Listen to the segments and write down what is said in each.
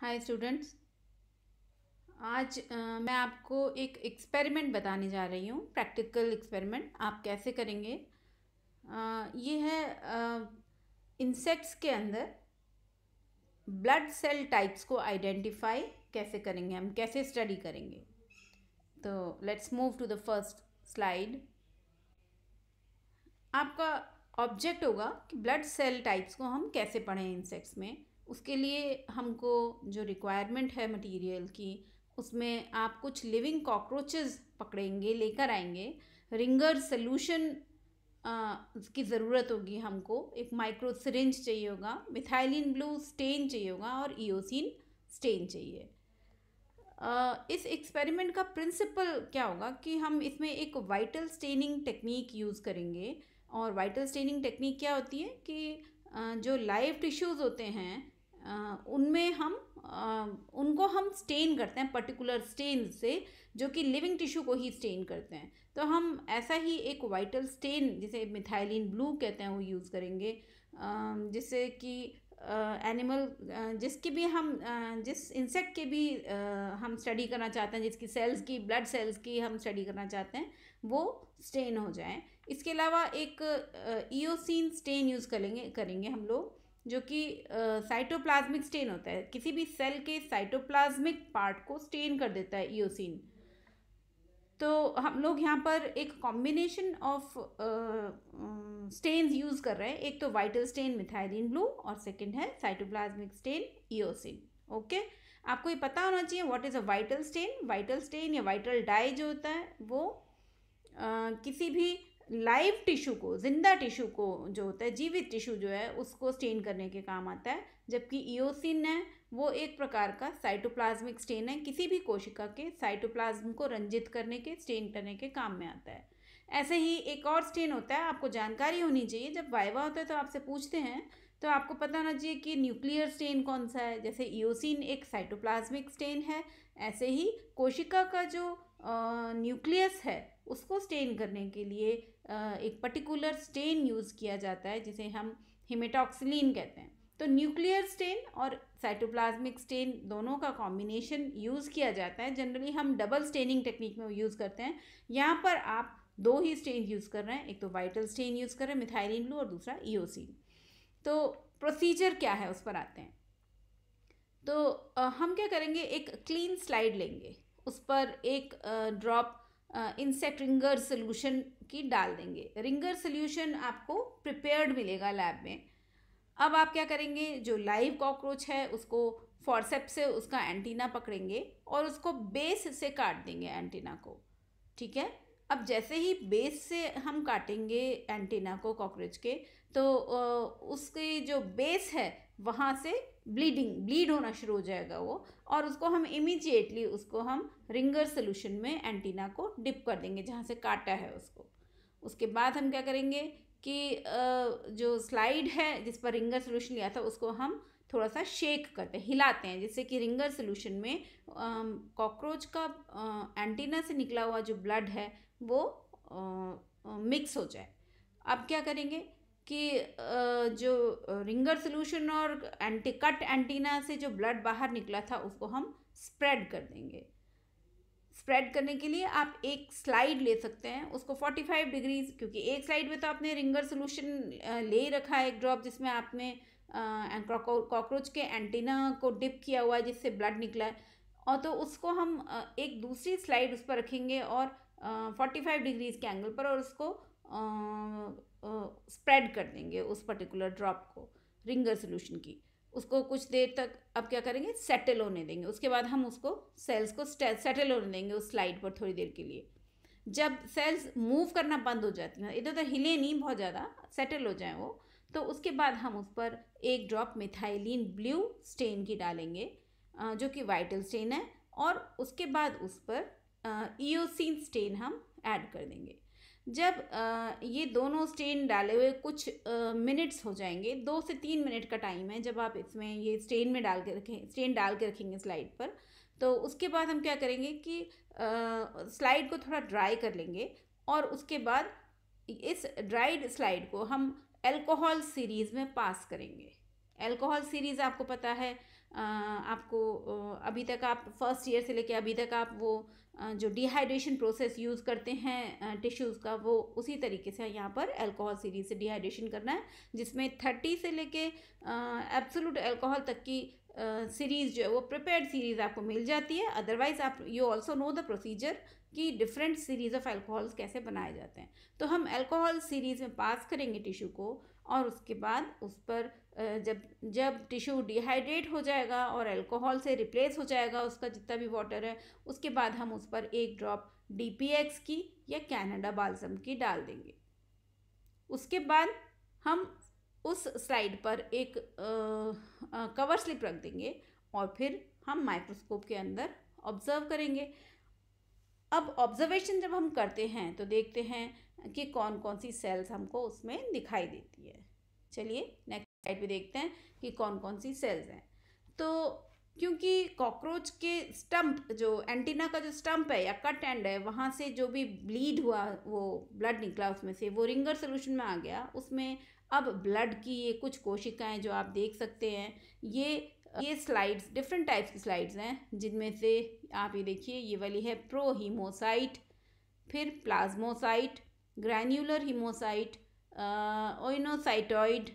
hi students आज आ, मैं आपको एक एक्सपेरिमेंट बताने जा रही हूँ प्रैक्टिकल एक्सपेरिमेंट आप कैसे करेंगे आ, ये है इंसेक्ट्स के अंदर ब्लड सेल टाइप्स को आइडेंटिफाई कैसे करेंगे हम कैसे स्टडी करेंगे तो let's move to the first slide आपका ऑब्जेक्ट होगा कि ब्लड सेल टाइप्स को हम कैसे पढ़ें इंसेक्ट्स में उसके लिए हमको जो रिक्वायरमेंट है मटेरियल की उसमें आप कुछ लिविंग कॉकरोचेज पकड़ेंगे लेकर आएंगे रिंगर सल्यूशन की ज़रूरत होगी हमको एक माइक्रो सिरिंज चाहिए होगा मिथाइलिन ब्लू स्टेन चाहिए होगा और ईओसिन स्टेन चाहिए इस एक्सपेरिमेंट का प्रिंसिपल क्या होगा कि हम इसमें एक वाइटल स्टेनिंग टेक्निक यूज़ करेंगे और वाइटल स्टेनिंग टेक्निक क्या होती है कि जो लाइव टिश्यूज़ होते हैं उनमें हम उनको हम स्टेन करते हैं पर्टिकुलर स्टेन से जो कि लिविंग टिश्यू को ही स्टेन करते हैं तो हम ऐसा ही एक वाइटल स्टेन जिसे मिथाइलिन ब्लू कहते हैं वो यूज़ करेंगे जिससे कि एनिमल जिसके भी हम जिस इंसेक्ट के भी हम स्टडी करना चाहते हैं जिसकी सेल्स की ब्लड सेल्स की हम स्टडी करना चाहते हैं वो स्टेन हो जाए इसके अलावा एक ईओसिन स्टेन यूज़ करेंगे करेंगे हम लोग जो कि साइटोप्लाज्मिक स्टेन होता है किसी भी सेल के साइटोप्लाज्मिक पार्ट को स्टेन कर देता है ईओसिन तो हम लोग यहाँ पर एक कॉम्बिनेशन ऑफ स्टेन्स यूज़ कर रहे हैं एक तो वाइटल स्टेन मिथाइलिन ब्लू और सेकंड है साइटोप्लाज्मिक स्टेन ईओसिन ओके आपको ये पता होना चाहिए what is a vital stain vital stain या वाइटल डाई जो होता है वो आ, किसी भी लाइव टिश्यू को जिंदा टिश्यू को जो होता है जीवित टिश्यू जो है उसको स्टेन करने के काम आता है जबकि ईओसिन है वो एक प्रकार का साइटोप्लाज्मिक स्टेन है किसी भी कोशिका के साइटोप्लाज्म को रंजित करने के स्टेन करने के काम में आता है ऐसे ही एक और स्टेन होता है आपको जानकारी होनी चाहिए जब वाइवा होता है तो आपसे पूछते हैं तो आपको पता होना चाहिए कि न्यूक्लियर स्टेन कौन सा है जैसे ईओसिन एक साइटोप्लाज्मिक स्टेन है ऐसे ही कोशिका का जो न्यूक्लियस है उसको स्टेन करने के लिए एक पर्टिकुलर स्टेन यूज़ किया जाता है जिसे हम हिमेटॉक्सिलीन कहते हैं तो न्यूक्लियर स्टेन और साइटोप्लाज्मिक स्टेन दोनों का कॉम्बिनेशन यूज़ किया जाता है जनरली हम डबल स्टेनिंग टेक्निक में यूज़ करते हैं यहाँ पर आप दो ही स्टेन यूज़ कर रहे हैं एक तो वाइटल स्टेन यूज़ कर रहे हैं मिथाइलिन ब्लू और दूसरा ईओसिन तो प्रोसीजर क्या है उस पर आते हैं तो हम क्या करेंगे एक क्लीन स्लाइड लेंगे उस पर एक ड्रॉप इंसेक्ट रिंगर सोल्यूशन की डाल देंगे रिंगर सोल्यूशन आपको प्रिपेयर्ड मिलेगा लैब में अब आप क्या करेंगे जो लाइव कॉकरोच है उसको फॉरसेप से उसका एंटीना पकड़ेंगे और उसको बेस से काट देंगे एंटीना को ठीक है अब जैसे ही बेस से हम काटेंगे एंटीना को कॉकरोच के तो उसकी जो बेस है वहाँ से ब्लीडिंग ब्लीड होना शुरू हो जाएगा वो और उसको हम इमीजिएटली उसको हम रिंगर सोल्यूशन में एंटीना को डिप कर देंगे जहाँ से काटा है उसको उसके बाद हम क्या करेंगे कि जो स्लाइड है जिस पर रिंगर सोल्यूशन लिया था उसको हम थोड़ा सा शेक करते हैं हिलाते हैं जिससे कि रिंगर सोल्यूशन में कॉकरोच का एंटीना से निकला हुआ जो ब्लड है वो आ, आ, मिक्स हो जाए अब क्या करेंगे कि जो रिंगर सोल्यूशन और एंटी कट एंटीना से जो ब्लड बाहर निकला था उसको हम स्प्रेड कर देंगे स्प्रेड करने के लिए आप एक स्लाइड ले सकते हैं उसको 45 डिग्री क्योंकि एक स्लाइड में तो आपने रिंगर सोल्यूशन ले रखा है एक ड्रॉप जिसमें आपने कॉकरोच के एंटीना को डिप किया हुआ है जिससे ब्लड निकला है और तो उसको हम एक दूसरी स्लाइड उस पर रखेंगे और फोर्टी फाइव डिग्रीज़ के एंगल पर और उसको स्प्रेड कर देंगे उस पर्टिकुलर ड्रॉप को रिंगर सोल्यूशन की उसको कुछ देर तक अब क्या करेंगे सेटल होने देंगे उसके बाद हम उसको सेल्स को सेटल होने देंगे उस स्लाइड पर थोड़ी देर के लिए जब सेल्स मूव करना बंद हो जाती हैं इधर उधर हिले नहीं बहुत ज़्यादा सेटल हो जाए वो तो उसके बाद हम उस पर एक ड्रॉप मिथाइलिन ब्लू स्टेन की डालेंगे जो कि वाइटल स्टेन है और उसके बाद उस पर ईओसिन स्टेन हम ऐड कर देंगे जब ये दोनों स्टेन डाले हुए कुछ मिनट्स हो जाएंगे दो से तीन मिनट का टाइम है जब आप इसमें ये स्टेन में डाल के रखें स्टेन डाल के रखेंगे स्लाइड पर तो उसके बाद हम क्या करेंगे कि स्लाइड को थोड़ा ड्राई कर लेंगे और उसके बाद इस ड्राइड स्लाइड को हम एल्कोहल सीरीज़ में पास करेंगे एल्कोहल सीरीज़ आपको पता है आपको अभी तक आप फर्स्ट ईयर से लेके अभी तक आप वो जो डिहाइड्रेशन प्रोसेस यूज़ करते हैं टिश्यूज़ का वो उसी तरीके से यहाँ पर अल्कोहल सीरीज से डिहाइड्रेशन करना है जिसमें थर्टी से लेके एब्सोलूट अल्कोहल तक की सीरीज़ जो है वो प्रिपेयर्ड सीरीज़ आपको मिल जाती है अदरवाइज़ आप you also know the procedure कि डिफरेंट सीरीज़ ऑफ अल्कोहल्स कैसे बनाए जाते हैं तो हम अल्कोहल सीरीज़ में पास करेंगे टिश्यू को और उसके बाद उस पर जब जब टिश्यू डिहाइड्रेट हो जाएगा और अल्कोहल से रिप्लेस हो जाएगा उसका जितना भी वाटर है उसके बाद हम उस पर एक ड्रॉप डी की या कैनेडा बालसम की डाल देंगे उसके बाद हम उस स्लाइड पर एक आ, आ, कवर स्लिप रख देंगे और फिर हम माइक्रोस्कोप के अंदर ऑब्जर्व करेंगे अब ऑब्जर्वेशन जब हम करते हैं तो देखते हैं कि कौन कौन सी सेल्स हमको उसमें दिखाई देती है चलिए नेक्स्ट स्लाइड भी देखते हैं कि कौन कौन सी सेल्स हैं तो क्योंकि कॉकरोच के स्टम्प जो एंटीना का जो स्टम्प है या कट एंड है वहाँ से जो भी ब्लीड हुआ वो ब्लड निकला उसमें से वो रिंगर सोल्यूशन में आ गया उसमें अब ब्लड की ये कुछ कोशिकाएं जो आप देख सकते हैं ये ये स्लाइड्स डिफरेंट टाइप्स की स्लाइड्स हैं जिनमें से आप ये देखिए ये वाली है प्रोहीमोसाइट फिर प्लाज्मोसाइट ग्रैन्युलर हीमोसाइट ओइनोसाइटॉइड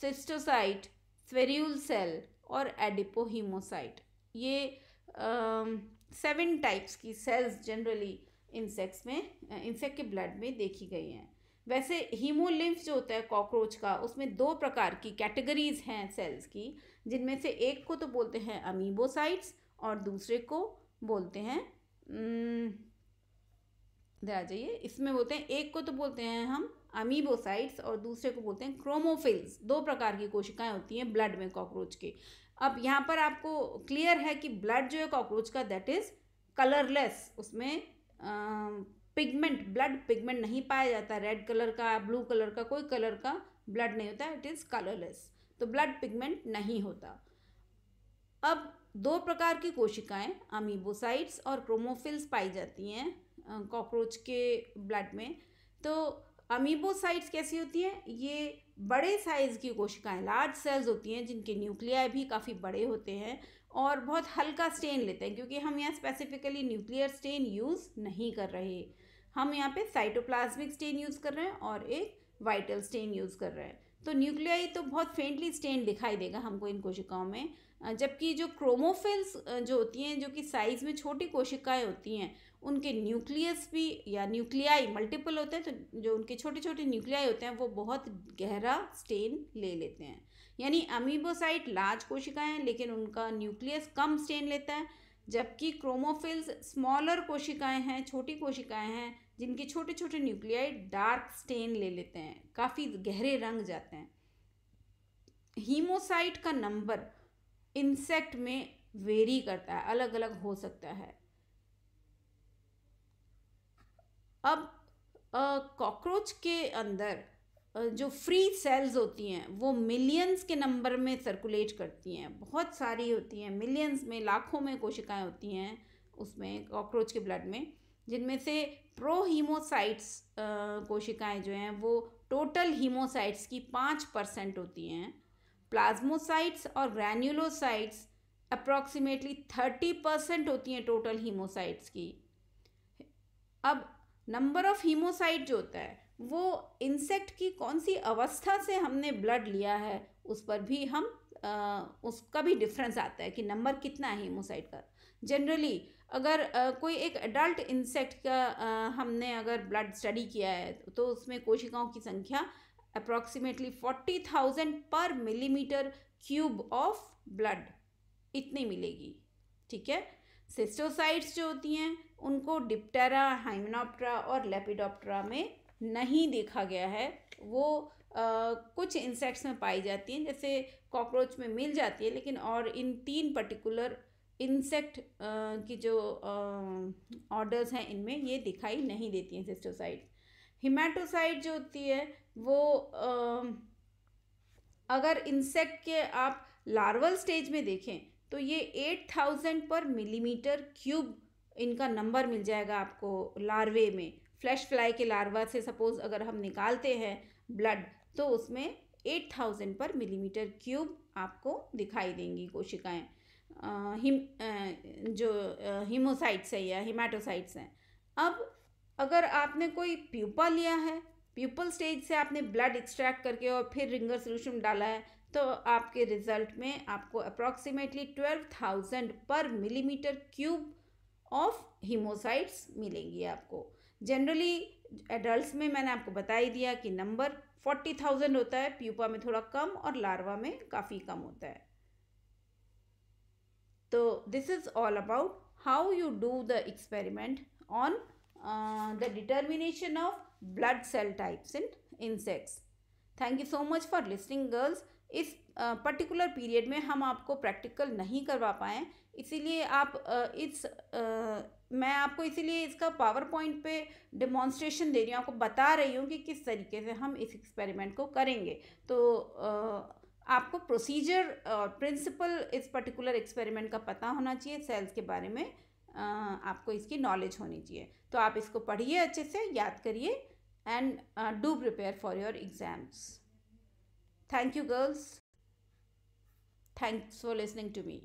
सिस्टोसाइट स्वेरियल सेल और एडिपोहीमोसाइट ये सेवन um, uh, टाइप्स की सेल्स जनरली इंसेक्ट्स में इंसेक्ट के ब्लड में देखी गई हैं वैसे हीमोलिम्फ जो होता है कॉकरोच का उसमें दो प्रकार की कैटेगरीज हैं सेल्स की जिनमें से एक को तो बोलते हैं अमीबोसाइट्स और दूसरे को बोलते हैं um, इधर आ जाइए इसमें बोलते हैं एक को तो बोलते हैं हम अमीबोसाइट्स और दूसरे को बोलते हैं क्रोमोफिल्स दो प्रकार की कोशिकाएं होती हैं ब्लड में कॉकरोच के अब यहाँ पर आपको क्लियर है कि ब्लड जो है कॉकरोच का दैट इज़ कलरलेस उसमें पिगमेंट ब्लड पिगमेंट नहीं पाया जाता रेड कलर का ब्लू कलर का कोई कलर का ब्लड नहीं होता इट इज़ कलरलेस तो ब्लड पिगमेंट नहीं होता अब दो प्रकार की कोशिकाएं अमीबोसाइट्स और क्रोमोफिल्स पाई जाती हैं कॉकरोच के ब्लड में तो अमीबोसाइट्स कैसी होती हैं ये बड़े साइज़ की कोशिकाएं लार्ज सेल्स होती हैं जिनके न्यूक्लियाई भी काफ़ी बड़े होते हैं और बहुत हल्का स्टेन लेते हैं क्योंकि हम यहाँ स्पेसिफिकली न्यूक्लियर स्टेन यूज़ नहीं कर रहे हम यहाँ पे साइटोप्लाज्मिक स्टेन यूज़ कर रहे हैं और एक वाइटल स्टेन यूज़ कर रहे हैं तो न्यूक्लियाई तो बहुत फेंटली स्टेन दिखाई देगा हमको इन कोशिकाओं में जबकि जो क्रोमोफिल्स जो होती हैं जो कि साइज़ में छोटी कोशिकाएं होती हैं उनके न्यूक्लियस भी या न्यूक्लियाई मल्टीपल होते हैं तो जो उनके छोटे छोटे न्यूक्लियाई होते हैं वो बहुत गहरा स्टेन ले लेते हैं यानी अमीबोसाइट लार्ज कोशिकाएं हैं लेकिन उनका न्यूक्लियस कम स्टेन लेता है जबकि क्रोमोफिल्स स्मॉलर कोशिकाएं हैं छोटी कोशिकाएं हैं जिनके छोटे छोटे न्यूक्लियाई डार्क स्टेन ले लेते हैं काफ़ी गहरे रंग जाते हैं हीमोसाइट का नंबर इंसेक्ट में वेरी करता है अलग अलग हो सकता है अब कॉकरोच के अंदर जो फ्री सेल्स होती हैं वो मिलियंस के नंबर में सर्कुलेट करती हैं बहुत सारी होती हैं मिलियंस में लाखों में कोशिकाएं होती हैं उसमें कॉकरोच के ब्लड में जिनमें से प्रो हीमोसाइट्स कोशिकाएं जो हैं वो टोटल हीमोसाइट्स की पाँच परसेंट होती हैं प्लाज्मोसाइट्स और ग्रैन्यूलोसाइट्स अप्रॉक्सीमेटली थर्टी परसेंट होती हैं टोटल हीमोसाइट्स की अब नंबर ऑफ हीमोसाइट जो होता है वो इंसेक्ट की कौन सी अवस्था से हमने ब्लड लिया है उस पर भी हम आ, उसका भी डिफरेंस आता है कि नंबर कितना है हीमोसाइट का जनरली अगर आ, कोई एक एडल्ट इंसेक्ट का आ, हमने अगर ब्लड स्टडी किया है तो उसमें कोशिकाओं की संख्या approximately forty thousand per millimetre cube of blood इतनी मिलेगी ठीक है सिस्टोसाइट्स जो होती हैं उनको डिप्टेरा हाइमनोप्ट्रा और लेपिडोप्ट्रा में नहीं देखा गया है वो आ, कुछ इंसेक्ट्स में पाई जाती हैं जैसे कॉकरोच में मिल जाती है लेकिन और इन तीन पर्टिकुलर इंसेक्ट की जो ऑर्डर्स हैं इनमें ये दिखाई नहीं देती हैं सिस्टोसाइड्स हिमाटोसाइट जो होती है वो अगर इंसेक्ट के आप लार्वल स्टेज में देखें तो ये eight thousand per millimetre cube इनका नंबर मिल जाएगा आपको लार्वे में फ्लैश फ्लाई के लार्वा से सपोज़ अगर हम निकालते हैं ब्लड तो उसमें eight thousand per millimetre cube आपको दिखाई देंगी कोशिकाएं हिम जो हिमोसाइट्स है या हिमाटोसाइट्स हैं अब अगर आपने कोई प्यूपा लिया है प्यूपल स्टेज से आपने ब्लड एक्सट्रैक्ट करके और फिर रिंगर सोल्यूशन डाला है तो आपके रिजल्ट में आपको approximately twelve thousand per millimetre cube of haemocytes मिलेंगी आपको जनरली एडल्ट्स में मैंने आपको बता ही दिया कि नंबर फोर्टी थाउजेंड होता है प्यूपा में थोड़ा कम और लार्वा में काफ़ी कम होता है तो this is all about how you do the experiment on Uh, the determination of blood cell types in insects thank you so much for listening girls इस पर्टिकुलर uh, पीरियड में हम आपको प्रैक्टिकल नहीं करवा पाएँ इसीलिए आप uh, इस मैं आपको इसीलिए इसका पावर पॉइंट पे डिमॉन्स्ट्रेशन दे रही हूँ आपको बता रही हूँ कि किस तरीके से हम इस एक्सपेरिमेंट को करेंगे तो आपको प्रोसीजर और प्रिंसिपल इस पर्टिकुलर एक्सपेरिमेंट का पता होना चाहिए सेल्स के बारे में आपको इसकी नॉलेज होनी चाहिए तो आप इसको पढ़िए अच्छे से याद करिए and do prepare for your exams thank you girls thanks for listening to me